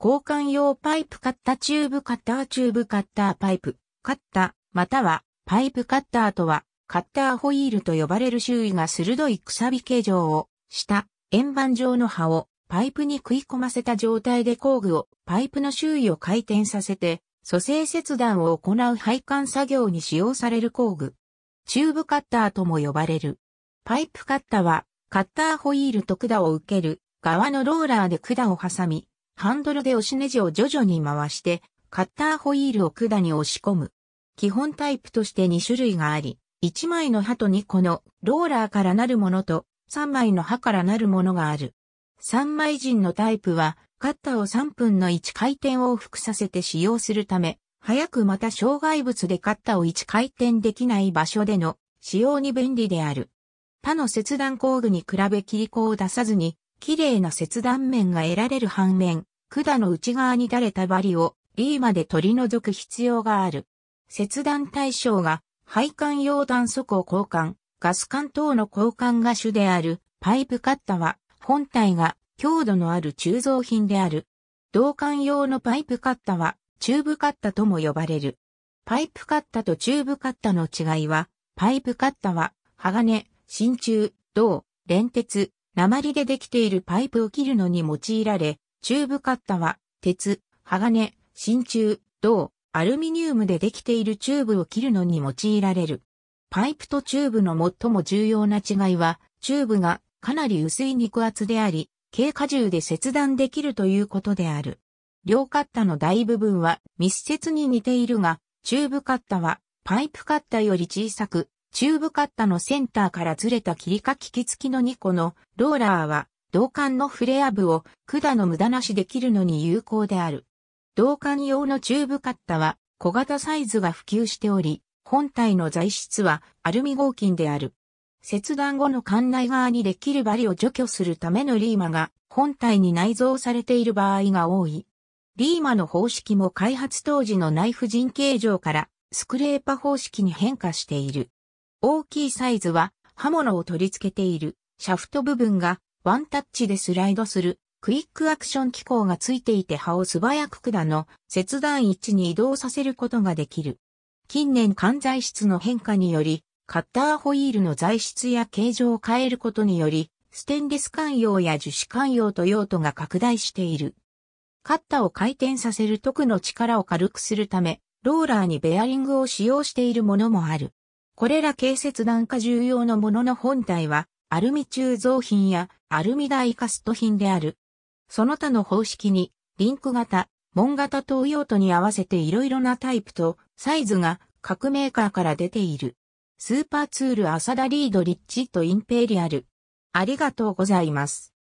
交換用パイプカッターチューブカッターチューブカッターパイプ、カッター、またはパイプカッターとは、カッターホイールと呼ばれる周囲が鋭いくさび形状をした円盤状の刃をパイプに食い込ませた状態で工具をパイプの周囲を回転させて蘇生切断を行う配管作業に使用される工具。チューブカッターとも呼ばれる。パイプカッターはカッターホイールと管を受ける側のローラーで管を挟み、ハンドルで押しネジを徐々に回して、カッターホイールを管に押し込む。基本タイプとして2種類があり、1枚の刃と2個のローラーからなるものと3枚の刃からなるものがある。3枚陣のタイプは、カッターを3分の1回転往復させて使用するため、早くまた障害物でカッターを1回転できない場所での使用に便利である。他の切断工具に比べ切り子を出さずに、綺麗な切断面が得られる反面、管の内側に垂れた針をリーマで取り除く必要がある。切断対象が配管用断速を交換、ガス管等の交換が主であるパイプカッタは本体が強度のある鋳造品である。導管用のパイプカッタはチューブカッタとも呼ばれる。パイプカッタとチューブカッタの違いは、パイプカッタは鋼、真鍮、銅、連鉄、鉛でできているパイプを切るのに用いられ、チューブカッタは、鉄、鋼、真鍮、銅、アルミニウムでできているチューブを切るのに用いられる。パイプとチューブの最も重要な違いは、チューブがかなり薄い肉厚であり、軽荷重で切断できるということである。両カッタの大部分は密接に似ているが、チューブカッタはパイプカッタより小さく、チューブカッタのセンターからずれた切り欠き付きの2個のローラーは導管のフレア部を管の無駄なしできるのに有効である。導管用のチューブカッタは小型サイズが普及しており、本体の材質はアルミ合金である。切断後の管内側にできるバリを除去するためのリーマが本体に内蔵されている場合が多い。リーマの方式も開発当時のナイフ陣形状からスクレーパ方式に変化している。大きいサイズは刃物を取り付けているシャフト部分がワンタッチでスライドするクイックアクション機構がついていて刃を素早く管の切断位置に移動させることができる。近年管材質の変化により、カッターホイールの材質や形状を変えることにより、ステンレス管用や樹脂管用と用途が拡大している。カッターを回転させる特の力を軽くするため、ローラーにベアリングを使用しているものもある。これら軽切断化重要のものの本体は、アルミ鋳造品やアルミイカスト品である。その他の方式に、リンク型、門型等用途に合わせていろいろなタイプとサイズが各メーカーから出ている。スーパーツール浅田リードリッチとインペリアル。ありがとうございます。